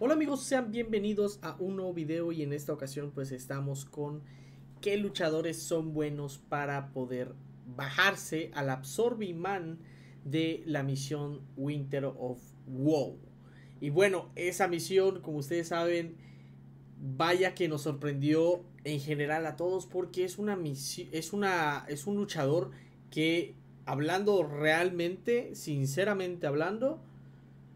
Hola amigos, sean bienvenidos a un nuevo video y en esta ocasión pues estamos con qué luchadores son buenos para poder bajarse al Man de la misión Winter of WoW. Y bueno, esa misión, como ustedes saben, vaya que nos sorprendió en general a todos porque es una misión, es una es un luchador que hablando realmente, sinceramente hablando,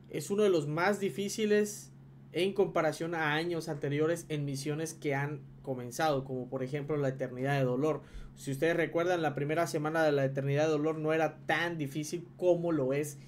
es uno de los más difíciles en comparación a años anteriores en misiones que han comenzado, como por ejemplo la Eternidad de Dolor. Si ustedes recuerdan, la primera semana de la Eternidad de Dolor no era tan difícil como lo es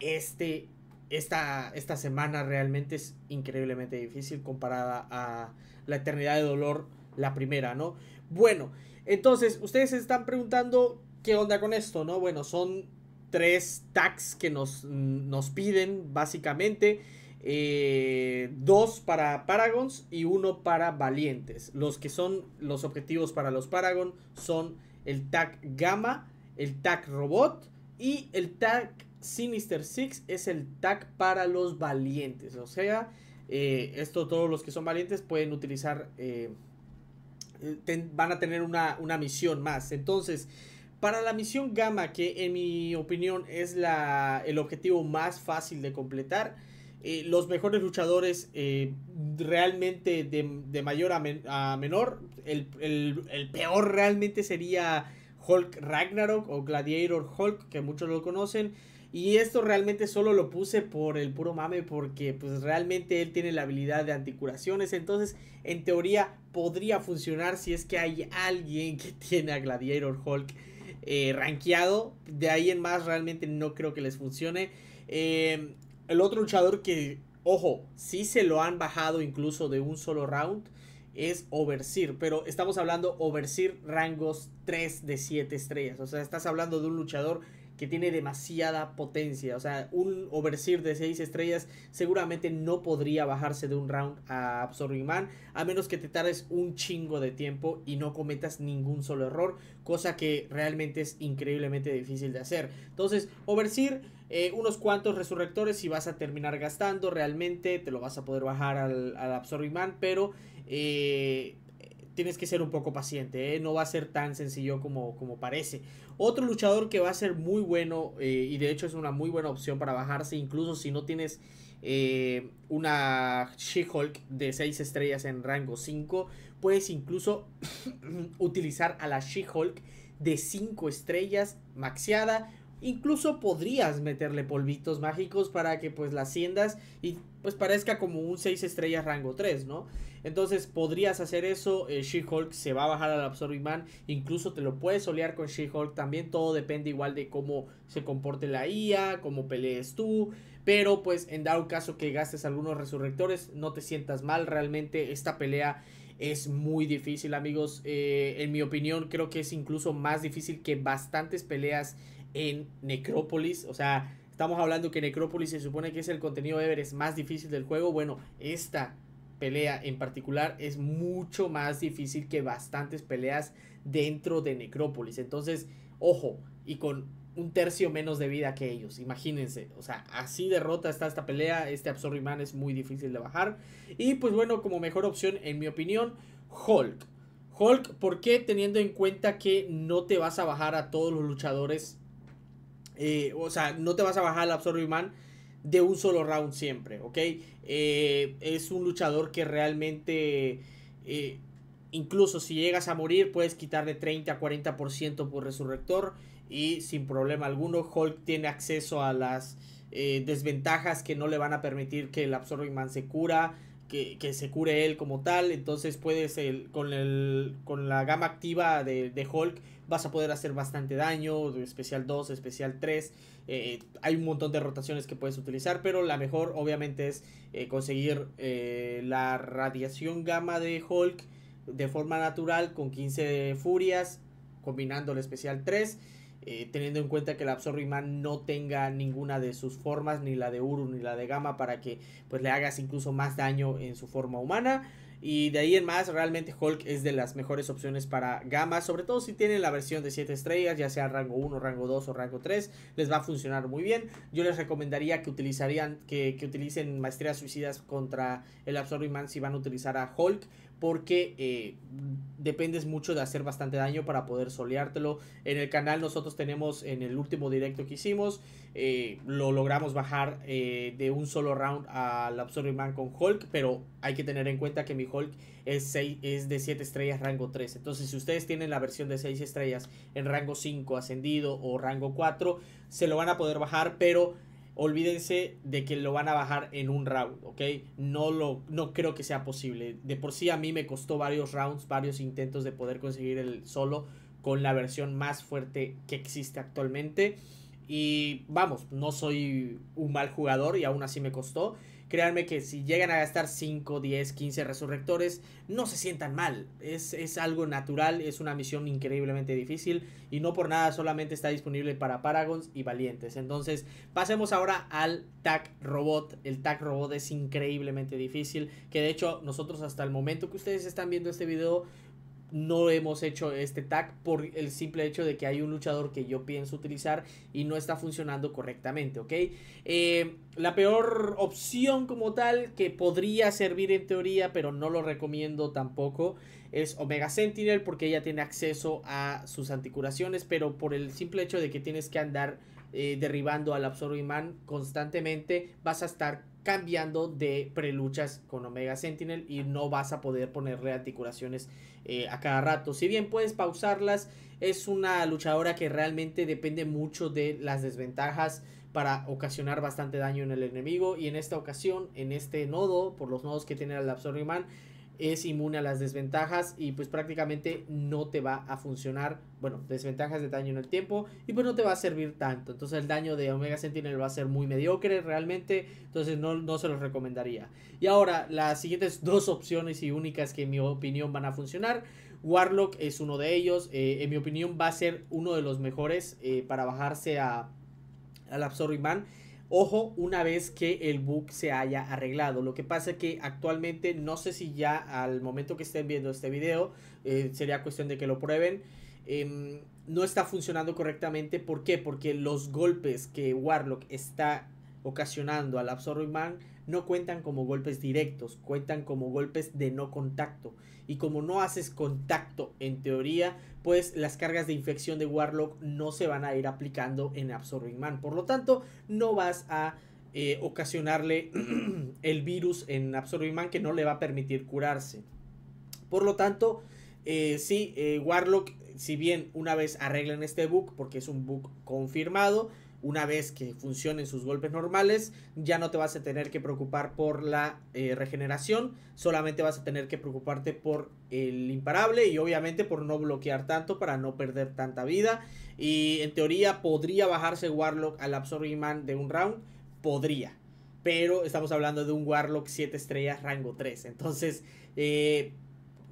este, esta, esta semana. Realmente es increíblemente difícil comparada a la Eternidad de Dolor, la primera, ¿no? Bueno, entonces ustedes se están preguntando qué onda con esto, ¿no? Bueno, son tres tags que nos, nos piden básicamente. Eh, dos para Paragons y uno para Valientes. Los que son los objetivos para los Paragon son el TAC Gamma, el TAC Robot y el TAC Sinister Six es el TAC para los Valientes. O sea, eh, esto todos los que son Valientes pueden utilizar, eh, van a tener una, misión más. Entonces... Para la misión Gamma, que en mi opinión es el objetivo más fácil de completar, eh, los mejores luchadores eh, realmente de, mayor a, menor. El, peor realmente sería Hulk Ragnarok o Gladiator Hulk, que muchos lo conocen. Y esto realmente solo lo puse por el puro mame, porque pues realmente él tiene la habilidad de anticuraciones. Entonces, en teoría, podría funcionar si es que hay alguien que tiene a Gladiator Hulk eh, rankeado. De ahí en más, realmente no creo que les funcione. Eh, el otro luchador que, ojo, sí se lo han bajado incluso de un solo round es Overseer, pero estamos hablando Overseer rangos 3 de 7 estrellas. O sea, estás hablando de un luchador que tiene demasiada potencia. O sea, un overseer de 6 estrellas seguramente no podría bajarse de un round a Absorbing Man, a menos que te tardes un chingo de tiempo y no cometas ningún solo error, cosa que realmente es increíblemente difícil de hacer. Entonces, overseer, eh, unos cuantos resurrectores si vas a terminar gastando, realmente te lo vas a poder bajar al, al Absorbing Man, pero... Eh, tienes que ser un poco paciente, ¿eh? no va a ser tan sencillo como, como parece. Otro luchador que va a ser muy bueno eh, y de hecho es una muy buena opción para bajarse, incluso si no tienes eh, una She-Hulk de 6 estrellas en rango 5, puedes incluso utilizar a la She-Hulk de 5 estrellas maxiada Incluso podrías meterle polvitos mágicos para que pues la haciendas y pues parezca como un 6 estrellas rango 3, ¿no? Entonces podrías hacer eso, eh, She-Hulk se va a bajar al Absorbing Man, incluso te lo puedes solear con She-Hulk también, todo depende igual de cómo se comporte la IA, cómo pelees tú, pero pues en dado caso que gastes algunos resurrectores, no te sientas mal, realmente esta pelea es muy difícil amigos, eh, en mi opinión creo que es incluso más difícil que bastantes peleas en Necrópolis. O sea, estamos hablando que Necrópolis se supone que es el contenido Everest más difícil del juego. Bueno, esta pelea en particular es mucho más difícil que bastantes peleas dentro de Necrópolis. Entonces, ojo, y con un tercio menos de vida que ellos, imagínense. O sea, así derrota está esta pelea. Este Man es muy difícil de bajar. Y pues bueno, como mejor opción, en mi opinión, Hulk. Hulk, ¿por qué teniendo en cuenta que no te vas a bajar a todos los luchadores eh, o sea, no te vas a bajar al Absorbing Man de un solo round siempre, ¿ok? Eh, es un luchador que realmente, eh, incluso si llegas a morir, puedes quitarle 30 a 40% por resurrector y sin problema alguno Hulk tiene acceso a las desventajas que no le van a permitir que el Absorbing Man se cura. Que, se cure él como tal, entonces puedes con, con la gama activa de, de Hulk vas a poder hacer bastante daño, especial 2, especial 3, eh, hay un montón de rotaciones que puedes utilizar, pero la mejor obviamente es eh, conseguir eh, la radiación gamma de Hulk de forma natural con 15 furias, combinando el especial 3. teniendo en cuenta que el Absorbiman no tenga ninguna de sus formas, ni la de Uru ni la de Gamma, para que pues le hagas incluso más daño en su forma humana. Y de ahí en más, realmente Hulk es de las mejores opciones para Gamma sobre todo si tienen la versión de 7 estrellas, ya sea rango 1, rango 2 o rango 3, les va a funcionar muy bien. Yo les recomendaría que utilizarían que, que utilicen maestrías suicidas contra el Absorbing Man si van a utilizar a Hulk porque eh, dependes mucho de hacer bastante daño para poder soleártelo. En el canal nosotros tenemos, en el último directo que hicimos, eh, lo logramos bajar eh, de un solo round al Absorbing Man con Hulk, pero hay que tener en cuenta que mi Hulk es, es de 7 estrellas rango 3. Entonces si ustedes tienen la versión de 6 estrellas en rango 5 ascendido o rango 4, se lo van a poder bajar, pero olvídense de que lo van a bajar en un round, ¿ok? No, lo, no creo que sea posible. De por sí a mí me costó varios rounds, varios intentos de poder conseguir el solo con la versión más fuerte que existe actualmente. Y vamos, no soy un mal jugador y aún así me costó. Créanme que si llegan a gastar 5, 10, 15 resurrectores, no se sientan mal. Es, es algo natural, es una misión increíblemente difícil y no por nada solamente está disponible para Paragons y Valientes. Entonces, pasemos ahora al TAC Robot. El TAC Robot es increíblemente difícil, que de hecho nosotros hasta el momento que ustedes están viendo este video no hemos hecho este tag por el simple hecho de que hay un luchador que yo pienso utilizar y no está funcionando correctamente, ¿ok? Eh, la peor opción como tal que podría servir en teoría, pero no lo recomiendo tampoco, es Omega Sentinel porque ella tiene acceso a sus anticuraciones, pero por el simple hecho de que tienes que andar eh, derribando al Man constantemente, vas a estar cambiando de preluchas con Omega Sentinel y no vas a poder ponerle anticuraciones eh, a cada rato. Si bien puedes pausarlas, es una luchadora que realmente depende mucho de las desventajas para ocasionar bastante daño en el enemigo. Y en esta ocasión, en este nodo, por los nodos que tiene el Absorbing es inmune a las desventajas y pues prácticamente no te va a funcionar. Bueno, desventajas de daño en el tiempo y pues no te va a servir tanto. Entonces el daño de Omega Sentinel va a ser muy mediocre realmente. Entonces no, se los recomendaría. Y ahora las siguientes dos opciones y únicas que en mi opinión van a funcionar. Warlock es uno de ellos. Eh, en mi opinión va a ser uno de los mejores eh, para bajarse a, al Man. Ojo, una vez que el bug se haya arreglado. Lo que pasa es que actualmente no sé si ya al momento que estén viendo este video, eh, sería cuestión de que lo prueben. Em, no está funcionando correctamente. ¿Por qué? Porque los golpes que Warlock está ocasionando al Absorbing Man no cuentan como golpes directos, cuentan como golpes de no contacto. Y como no haces contacto en teoría, pues las cargas de infección de Warlock no se van a ir aplicando en Absorbing Man. Por lo tanto, no vas a eh, ocasionarle el virus en Absorbing Man que no le va a permitir curarse. Por lo tanto, eh, sí, eh, Warlock, si bien una vez arreglan este bug, porque es un bug confirmado, una vez que funcionen sus golpes normales, ya no te vas a tener que preocupar por la eh, regeneración, solamente vas a tener que preocuparte por el imparable y obviamente por no bloquear tanto para no perder tanta vida. Y en teoría podría bajarse Warlock al Absorbing Man de un round, podría. Pero estamos hablando de un Warlock 7 estrellas rango 3. Entonces, eh,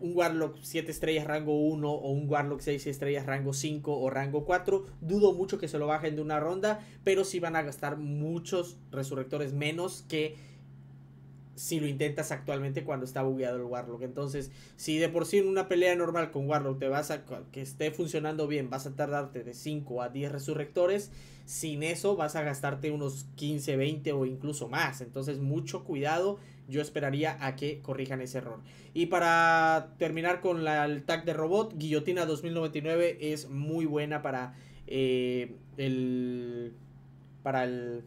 un Warlock 7 estrellas rango 1 o un Warlock 6 estrellas rango 5 o rango 4. Dudo mucho que se lo bajen de una ronda, pero si van a gastar muchos resurrectores menos que si lo intentas actualmente cuando está bugueado el Warlock. Entonces, si de por sí en una pelea normal con Warlock te vas a que esté funcionando bien, vas a tardarte de 5 a 10 resurrectores, sin eso vas a gastarte unos 15, 20 o incluso más. Entonces, mucho cuidado yo esperaría a que corrijan ese error. Y para terminar con el tag de robot, Guillotina 2099 es muy buena para eh, el... para el...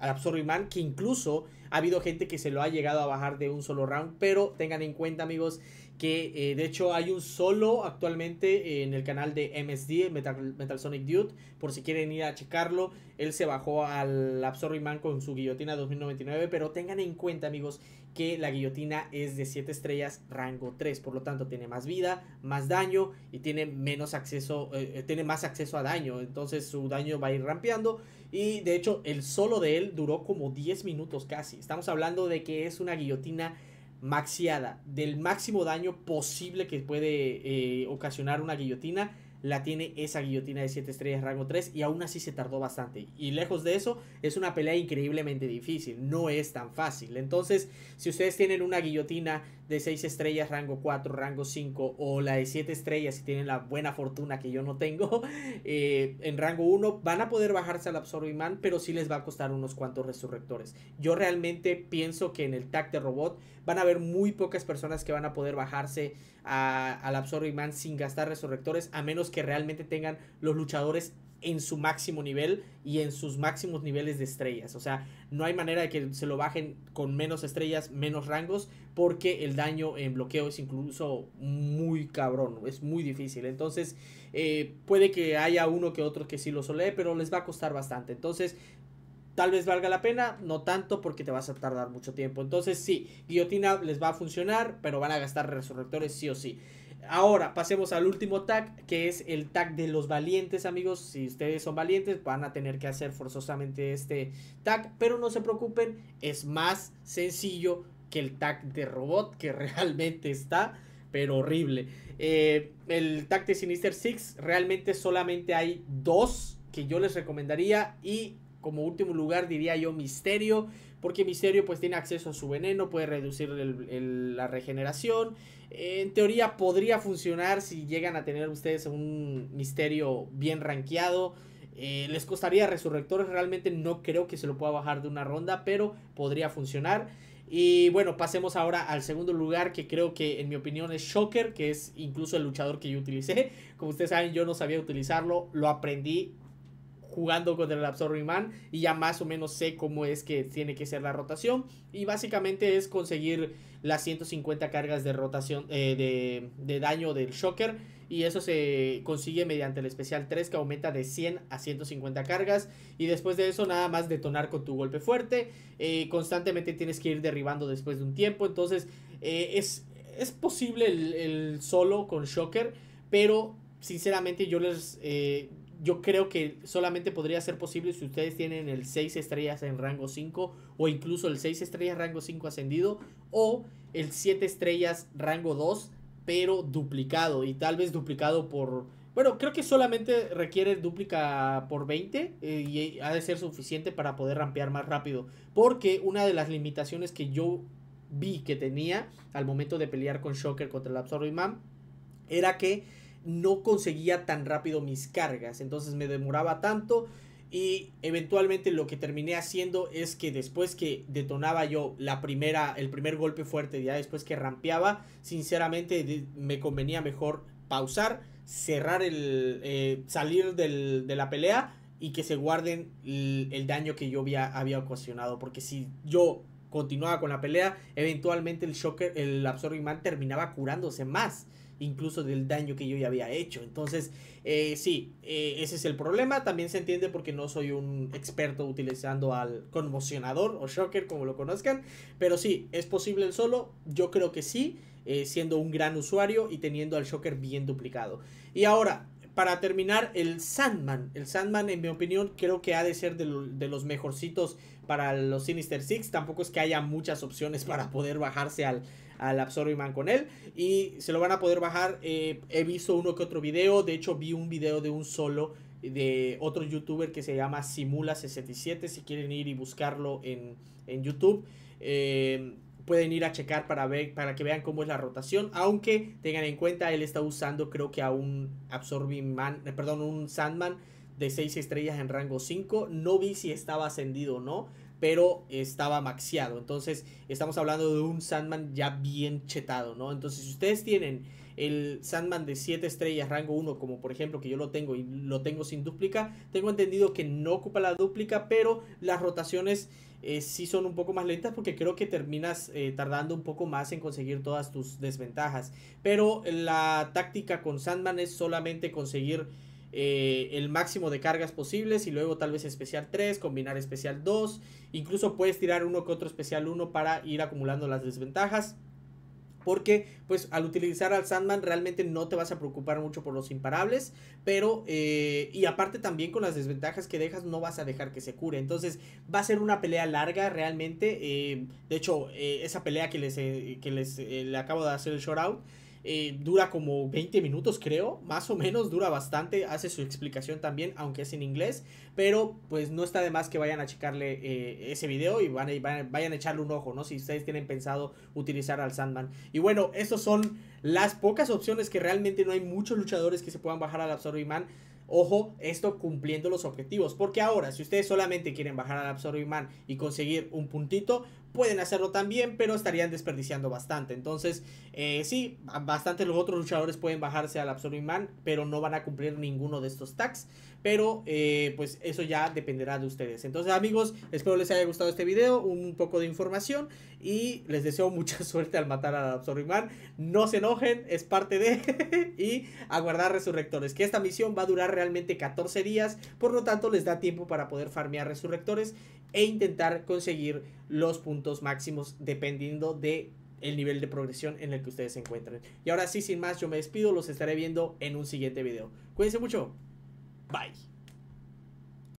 Absorbing Man, que incluso ha habido gente que se lo ha llegado a bajar de un solo round, pero tengan en cuenta amigos que eh, de hecho hay un solo actualmente eh, en el canal de MSD, Metal, Sonic Dude, por si quieren ir a checarlo, él se bajó al Absorbing Man con su guillotina 2099, pero tengan en cuenta amigos que la guillotina es de 7 estrellas rango 3, por lo tanto tiene más vida, más daño y tiene menos acceso, eh, tiene más acceso a daño, entonces su daño va a ir rampeando y de hecho el solo de él duró como 10 minutos casi, estamos hablando de que es una guillotina maxiada del máximo daño posible que puede eh, ocasionar una guillotina. La tiene esa guillotina de 7 estrellas rango 3 y aún así se tardó bastante. Y lejos de eso, es una pelea increíblemente difícil, no es tan fácil. Entonces, si ustedes tienen una guillotina de 6 estrellas, rango 4, rango 5, o la de 7 estrellas, si tienen la buena fortuna que yo no tengo, eh, en rango 1, van a poder bajarse al Absorbimán, pero sí les va a costar unos cuantos resurrectores. Yo realmente pienso que en el tac de robot van a haber muy pocas personas que van a poder bajarse al Absorbimán sin gastar resurrectores, a menos que realmente tengan los luchadores en su máximo nivel y en sus máximos niveles de estrellas. O sea, no hay manera de que se lo bajen con menos estrellas, menos rangos, porque el daño en bloqueo es incluso muy cabrón, es muy difícil. Entonces, eh, puede que haya uno que otro que sí lo solee, pero les va a costar bastante. Entonces, tal vez valga la pena, no tanto porque te vas a tardar mucho tiempo. Entonces, sí, guillotina les va a funcionar, pero van a gastar resurrectores sí o sí. Ahora pasemos al último tag, que es el tag de los valientes, amigos. Si ustedes son valientes, van a tener que hacer forzosamente este tag, pero no se preocupen, es más sencillo que el tag de robot, que realmente está, pero horrible. Eh, el tag de Sinister Six, realmente solamente hay dos que yo les recomendaría y como último lugar diría yo Misterio, porque Misterio pues tiene acceso a su veneno, puede reducir la regeneración. En teoría podría funcionar si llegan a tener ustedes un Misterio bien rankeado. Eh, les costaría resurrectores, realmente no creo que se lo pueda bajar de una ronda, pero podría funcionar. Y bueno, pasemos ahora al segundo lugar que creo que en mi opinión es Shocker, que es incluso el luchador que yo utilicé. Como ustedes saben, yo no sabía utilizarlo, lo aprendí jugando contra el Absorbing Man y ya más o menos sé cómo es que tiene que ser la rotación. Y básicamente es conseguir las 150 cargas de rotación eh, de, daño del Shocker. Y eso se consigue mediante el especial 3 que aumenta de 100 a 150 cargas. Y después de eso nada más detonar con tu golpe fuerte. Eh, constantemente tienes que ir derribando después de un tiempo. Entonces eh, es, es posible el, solo con Shocker. Pero sinceramente yo les yo creo que solamente podría ser posible si ustedes tienen el 6 estrellas en rango 5 o incluso el 6 estrellas rango 5 ascendido o el 7 estrellas rango 2 pero duplicado y tal vez duplicado por... Bueno, creo que solamente requiere duplica por 20 eh, y ha de ser suficiente para poder rampear más rápido. Porque una de las limitaciones que yo vi que tenía al momento de pelear con Shocker contra el Absorbing Man era que no conseguía tan rápido mis cargas, entonces me demoraba tanto y eventualmente lo que terminé haciendo es que después que detonaba yo la primera, el primer golpe fuerte, ya después que rampeaba, sinceramente me convenía mejor pausar, cerrar el, eh, salir de la pelea y que se guarden el, daño que yo había, había, ocasionado, porque si yo continuaba con la pelea, eventualmente el Shocker, el Absorbing Man terminaba curándose más incluso del daño que yo ya había hecho. Entonces, eh, sí, eh, ese es el problema. También se entiende porque no soy un experto utilizando al conmocionador o shocker, como lo conozcan. Pero sí, ¿es posible el solo? Yo creo que sí, eh, siendo un gran usuario y teniendo al shocker bien duplicado. Y ahora, para terminar, el Sandman. El Sandman, en mi opinión, creo que ha de ser de, de los mejorcitos para los Sinister Six. Tampoco es que haya muchas opciones para poder bajarse al, al con él. Y se lo van a poder bajar. Eh, he visto uno que otro video. De hecho, vi un video de un solo de otro youtuber que se llama Simula67. Si quieren ir y buscarlo en, YouTube. Eh, pueden ir a checar para ver para que vean cómo es la rotación aunque tengan en cuenta él está usando creo que a un absorbing man eh, perdón un sandman de 6 estrellas en rango 5. No vi si estaba ascendido o no, pero estaba maxiado. Entonces, estamos hablando de un Sandman ya bien chetado, ¿no? Entonces, si ustedes tienen el Sandman de 7 estrellas, rango 1, como por ejemplo que yo lo tengo y lo tengo sin dúplica, tengo entendido que no ocupa la dúplica, pero las rotaciones Si eh, sí son un poco más lentas porque creo que terminas eh, tardando un poco más en conseguir todas tus desventajas. Pero la táctica con Sandman es solamente conseguir eh, el máximo de cargas posibles y luego tal vez especial 3, combinar especial 2, incluso puedes tirar uno que otro especial 1 para ir acumulando las desventajas. Porque, pues, al utilizar al Sandman realmente no te vas a preocupar mucho por los imparables. Pero, eh, y aparte también con las desventajas que dejas, no vas a dejar que se cure. Entonces, va a ser una pelea larga realmente. Eh, de hecho, esa pelea que les, que les le acabo de hacer el short out eh, dura como 20 minutos, creo, más o menos, dura bastante, hace su explicación también, aunque es en inglés, pero pues no está de más que vayan a checarle eh, ese video y vayan, a echarle un ojo, ¿no? Si ustedes tienen pensado utilizar al Sandman. Y bueno, Estas son las pocas opciones que realmente no hay muchos luchadores que se puedan bajar al Absorbing Man. Ojo, esto cumpliendo los objetivos. Porque ahora, si ustedes solamente quieren bajar al Absorbing Man y conseguir un puntito, pueden hacerlo también, pero estarían desperdiciando bastante. Entonces, eh, sí, bastante los otros luchadores pueden bajarse al Absorbing Man, pero no van a cumplir ninguno de estos tags. Pero, eh, pues eso ya dependerá de ustedes. Entonces, amigos, espero les haya gustado este video, un poco de información y les deseo mucha suerte al matar al Absorbing Man. No se enojen, es parte de... y aguardar resurrectores, que esta misión va a durar realmente 14 días, por lo tanto les da tiempo para poder farmear resurrectores e intentar conseguir los puntos máximos dependiendo de el nivel de progresión en el que ustedes se encuentren. Y ahora sí, sin más, yo me despido, los estaré viendo en un siguiente video. Cuídense mucho. Bye.